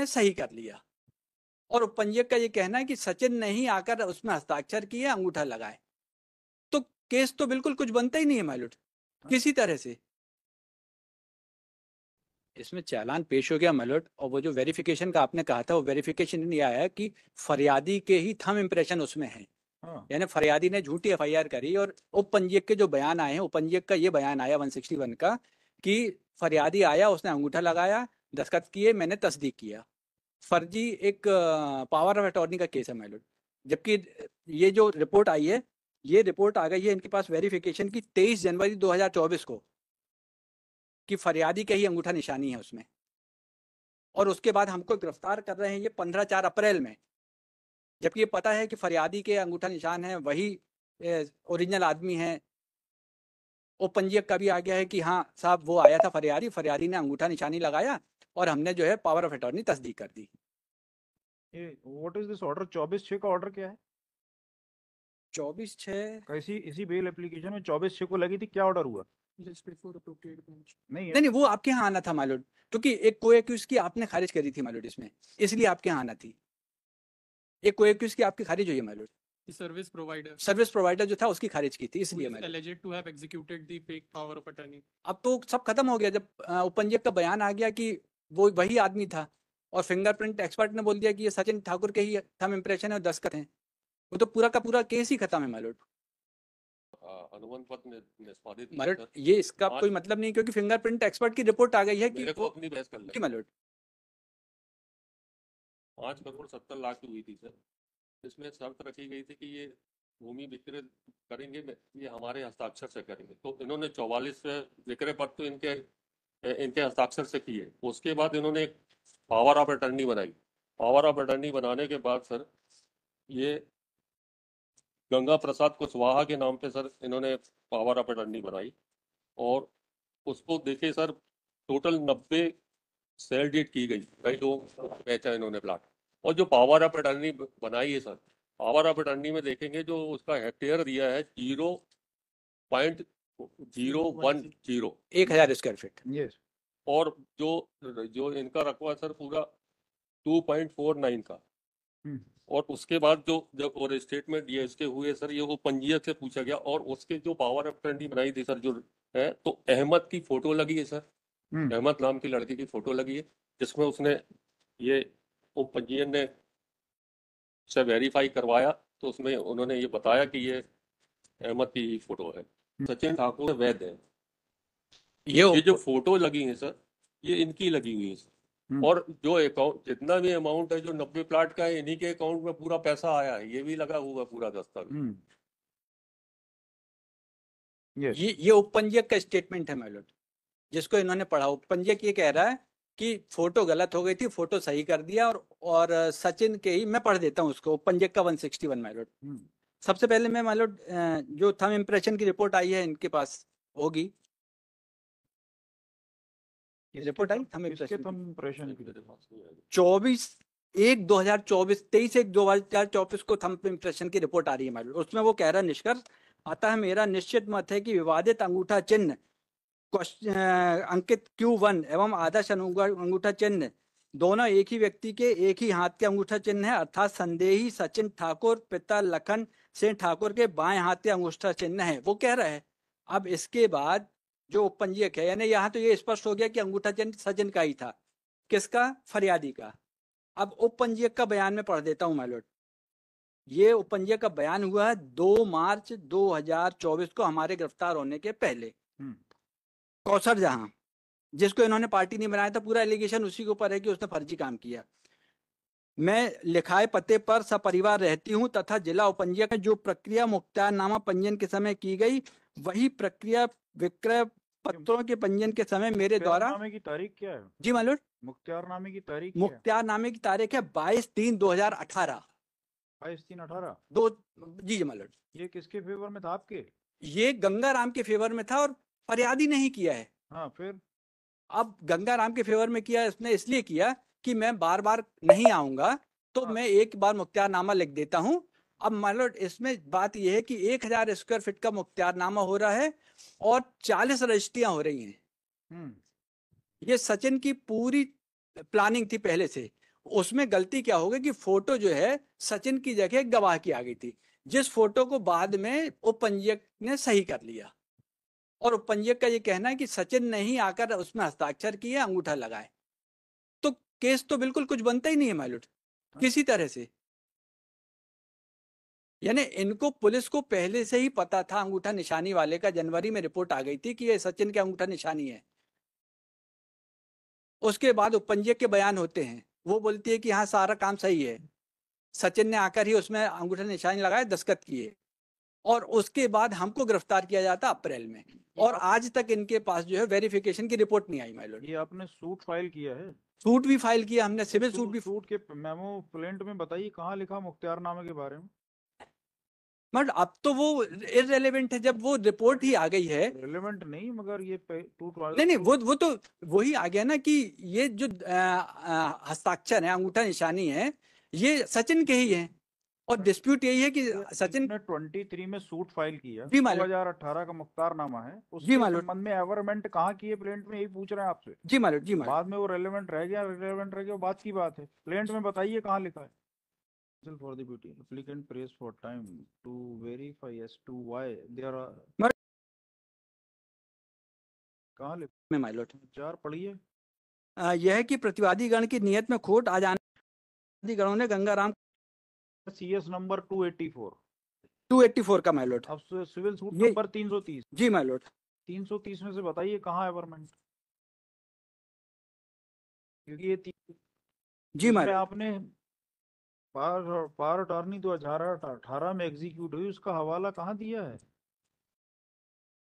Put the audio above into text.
ने सही कर लिया और उपंजक का ये कहना है कि सचिन ने ही आकर उसमें हस्ताक्षर किए अंगूठा लगाए तो केस तो बिल्कुल कुछ बनता ही नहीं है माइलुट हाँ। किसी तरह से इसमें चालान पेश हो गया मलोट और वो जो वेरिफिकेशन का आपने कहा था वो वेरिफिकेशन नहीं आया कि फरियादी के ही थम इम्प्रेशन उसमें है हाँ। यानी फरियादी ने झूठी एफ करी और उपपंजीयक के जो बयान आए हैं उपपंजीयक का ये बयान आया 161 का कि फरियादी आया उसने अंगूठा लगाया दस्खत किए मैंने तस्दीक किया फर्जी एक पावर ऑफ अटॉर्नी का केस है माइलोड जबकि ये जो रिपोर्ट आई है ये रिपोर्ट आ गई है इनके पास वेरिफिकेशन की 23 जनवरी 2024 को कि फरियादी का ही अंगूठा निशानी है उसमें और उसके बाद हमको गिरफ्तार कर रहे हैं ये पंद्रह चार अप्रैल में जबकि ये पता है कि फरियादी के अंगूठा निशान है वही ओरिजिनल आदमी है वो पंजीयक का भी आ गया है कि हाँ साहब वो आया था फरियादी फरियादी ने अंगूठा निशानी लगाया और हमने जो है पावर ऑफ अटॉर्नी तस्दीक कर दी व्हाट इज दिस ऑर्डर 24 6 का ऑर्डर क्या है 24 6 कैसी इसी बेल एप्लीकेशन में 24 6 को लगी थी क्या ऑर्डर हुआ नहीं नहीं वो आपके यहाँ आना था मालोड क्योंकि एक को एक्यूज की आपने खारिज करी थी मालोड इसमें इसलिए आपके यहाँ आना थी एक को एक्यूज की आपकी खारिज हुई है my lord service provider service provider जो था उसकी खारिज की थी इसलिए मैं to have executed the fake power of attorney अब तो सब खत्म हो गया जब उपंजक का बयान आ गया कि वो वही आदमी था और फिंगरप्रिंट एक्सपर्ट ने बोल दिया कि ये सचिन ठाकुर के ही थम इम्प्रेशन है और दस्खत हैं वो तो पूरा का पूरा केस ही खत्म है माइलोड हाँ, मलट ये इसका कोई मतलब नहीं क्योंकि फिंगरप्रिंट एक्सपर्ट की रिपोर्ट आ गई है कि को पाँच करोड़ सत्तर लाख की हुई थी सर इसमें शर्त रखी गई थी कि ये भूमि विक्रय करेंगे ये हमारे हस्ताक्षर से करेंगे तो इन्होंने चौवालीस विक्रय पत्र तो इनके इनके हस्ताक्षर से किए उसके बाद इन्होंने एक पावर ऑफ अटर्नी बनाई पावर ऑफ अटर्नी बनाने के बाद सर ये गंगा प्रसाद कुशवाहा के नाम पे सर इन्होंने पावर ऑफ अटर्नी बनाई और उसको देखे सर टोटल नब्बे सेल डेट की गई कई लोग बेचा इन्होंने प्लाट और जो पावर ऑफ अटर्नी बनाई है सर पावर ऑफ अटर्नी में देखेंगे जो उसका हेक्टेयर दिया है zero point zero one zero एक हजार स्क्वायर फीट और जो जो इनका रकबा सर पूरा टू पॉइंट फोर नाइन का हम्म। और उसके बाद जो जब और स्टेट में डीएसके हुए सर ये वो पंजीयत से पूछा गया और उसके जो पावर ऑफ ट्रेंडी बनाई थी सर जो है तो अहमद की फोटो लगी है सर हम्म। अहमद नाम की लड़की की फोटो लगी है जिसमें उसने ये वो पंजीयन ने से वेरीफाई करवाया तो उसमें उन्होंने ये बताया कि ये अहमद की फोटो है सचिन ठाकुर वैध है ये ये जो फोटो लगी है सर ये इनकी लगी हुई है सर हम्म। और जो अकाउंट जितना भी अमाउंट है जो नब्बे प्लाट का है इन्हीं के अकाउंट में पूरा पैसा आया है ये भी लगा हुआ पूरा दस्तावेज हम्म। ये ये उपपंजीयक का स्टेटमेंट है माइलोट जिसको इन्होंने पढ़ा उपपंजीयक ये कह रहा है कि फोटो गलत हो गई थी फोटो सही कर दिया और और सचिन के ही मैं पढ़ देता हूँ उसको उपपंजीयक का 161 मैलोट हम्म। सबसे पहले मैं मान लो जो थम इम्प्रेशन की रिपोर्ट आई है इनके पास होगी ये रिपोर्ट आई थम इम्प्रेशन चौबीस एक दो हजार चौबीस तेईस एक दो हजार चौबीस को थम इम्प्रेशन की रिपोर्ट आ रही है मान उसमें वो कह रहा है निष्कर्ष अतः मेरा निश्चित मत है कि विवादित अंगूठा चिन्ह अंकित क्यू वन एवं आदर्श अंगूठा चिन्ह दोनों एक ही व्यक्ति के एक ही हाथ के अंगूठा चिन्ह है अर्थात संदेही सचिन ठाकुर पिता लखन सिंह ठाकुर के बाएं हाथ के अंगूठा चिन्ह है वो कह रहा है अब इसके बाद जो उपंजीयक है यानी यहाँ तो ये स्पष्ट हो गया कि अंगूठा चिन्ह सचिन का ही था किसका फरियादी का अब उपपंजीयक का बयान में पढ़ देता हूँ मैलोट ये उपंजीयक का बयान हुआ है दो मार्च 2024 को हमारे गिरफ्तार होने के पहले हम्म। कौशर जहां जिसको इन्होंने पार्टी नहीं बनाया था पूरा एलिगेशन उसी के ऊपर है कि उसने फर्जी काम किया मैं लिखाए पते पर सपरिवार रहती हूँ तथा जिला उपंजीयक में जो प्रक्रिया मुख्तारनामा पंजीयन के समय की गई वही प्रक्रिया विक्रय पत्रों के पंजीयन के समय मेरे द्वारा की तारीख क्या है जी मुख्तार नामे की तारीख नामे की तारीख है बाईस तीन दो हजार अठारह बाईस तीन अठारह दो जी जी मालूम ये किसके फेवर में था आपके ये गंगाराम के फेवर में था और फरियादी नहीं किया है हाँ फिर अब गंगा राम के फेवर में किया इसने इसलिए किया कि मैं बार बार नहीं आऊंगा तो हाँ। मैं एक बार मुख्तियारनामा लिख देता हूँ अब मान लो इसमें बात यह है कि एक हजार स्क्वायर फीट का मुख्तियारनामा हो रहा है और चालीस रजिस्ट्रियां हो रही हैं ये सचिन की पूरी प्लानिंग थी पहले से उसमें गलती क्या हो गई कि फोटो जो है सचिन की जगह गवाह की आ गई थी जिस फोटो को बाद में उप पंजीयक ने सही कर लिया और उपंजक का ये कहना है कि सचिन ने ही आकर उसमें हस्ताक्षर किए अंगूठा लगाए तो केस तो बिल्कुल कुछ बनता ही नहीं है माइलुट हाँ। किसी तरह से यानी इनको पुलिस को पहले से ही पता था अंगूठा निशानी वाले का जनवरी में रिपोर्ट आ गई थी कि ये सचिन के अंगूठा निशानी है उसके बाद उपंजक के बयान होते हैं वो बोलती है कि हाँ सारा काम सही है सचिन ने आकर ही उसमें अंगूठा निशानी लगाए दस्खत किए और उसके बाद हमको गिरफ्तार किया जाता अप्रैल में और आज तक इनके पास जो है वेरिफिकेशन की रिपोर्ट नहीं आई माइलोड ये आपने सूट फाइल किया है सूट भी फाइल किया हमने सिविल सूट तो भी सूट के मेमो प्लेंट में बताइए कहाँ लिखा मुख्तियार नामे के बारे में मतलब अब तो वो इरेलीवेंट है जब वो रिपोर्ट ही आ गई है रेलिवेंट नहीं मगर ये नहीं नहीं वो वो तो वही आ गया ना कि ये जो हस्ताक्षर है अंगूठा निशानी है ये सचिन के ही है और डिस्प्यूट यही है कि सचिन ने 23 में सूट फाइल किया जी मालूम 2018 का मुख्तार नामा है उसके संबंध में एवरमेंट कहाँ किए प्लेंट में यही पूछ रहे हैं आपसे जी मालूम जी मालूम बाद में वो रेलेवेंट रह गया रेलेवेंट रह गया बात की बात है प्लेंट में बताइए कहाँ लिखा है for the beauty applicant prays for time to verify as to why there are कहाँ लिखा माइलोट चार पढ़िए यह है कि प्रतिवादी गण की नियत में खोट आ जाने गणों ने Gangaram CS number 284 284 four two eighty का माइलोट अब सिविल सूट नंबर 330 जी माइलोट तीन सौ में से बताइए कहाँ है वर्मेंट क्योंकि ये तीन जी माइलोट आपने पार पार अटॉर्नी दो तो हजार अठारह में एग्जीक्यूट हुई उसका हवाला कहाँ दिया है